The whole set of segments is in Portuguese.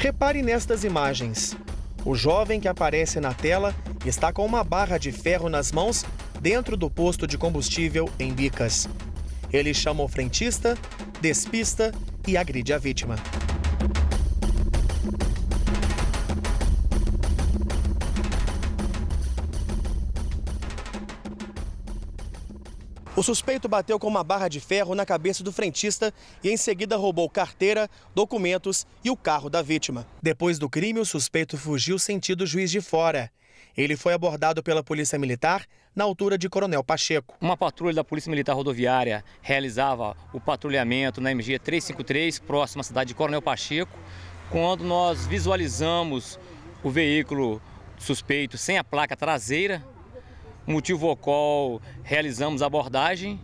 Repare nestas imagens. O jovem que aparece na tela está com uma barra de ferro nas mãos dentro do posto de combustível em Bicas. Ele chama o frentista, despista e agride a vítima. O suspeito bateu com uma barra de ferro na cabeça do frentista e em seguida roubou carteira, documentos e o carro da vítima. Depois do crime, o suspeito fugiu sentido juiz de fora. Ele foi abordado pela Polícia Militar na altura de Coronel Pacheco. Uma patrulha da Polícia Militar Rodoviária realizava o patrulhamento na MG 353, próxima à cidade de Coronel Pacheco, quando nós visualizamos o veículo suspeito sem a placa traseira motivo ao qual realizamos a abordagem.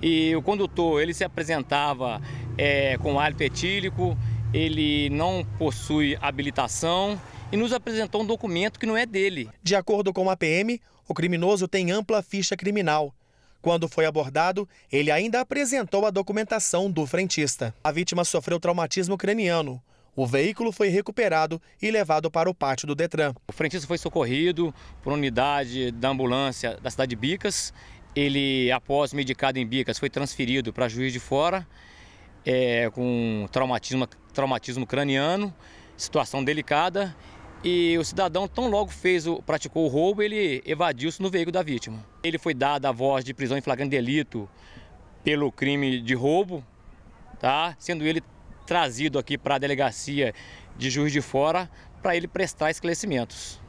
E o condutor, ele se apresentava é, com hálito etílico, ele não possui habilitação e nos apresentou um documento que não é dele. De acordo com a PM, o criminoso tem ampla ficha criminal. Quando foi abordado, ele ainda apresentou a documentação do frentista. A vítima sofreu traumatismo craniano. O veículo foi recuperado e levado para o pátio do Detran. O frentista foi socorrido por unidade da ambulância da cidade de Bicas. Ele, após medicado em Bicas, foi transferido para Juiz de Fora é, com traumatismo, traumatismo craniano, situação delicada. E o cidadão, tão logo fez o, praticou o roubo, ele evadiu-se no veículo da vítima. Ele foi dado a voz de prisão em flagrante delito pelo crime de roubo, tá? sendo ele trazido aqui para a delegacia de Juiz de Fora para ele prestar esclarecimentos.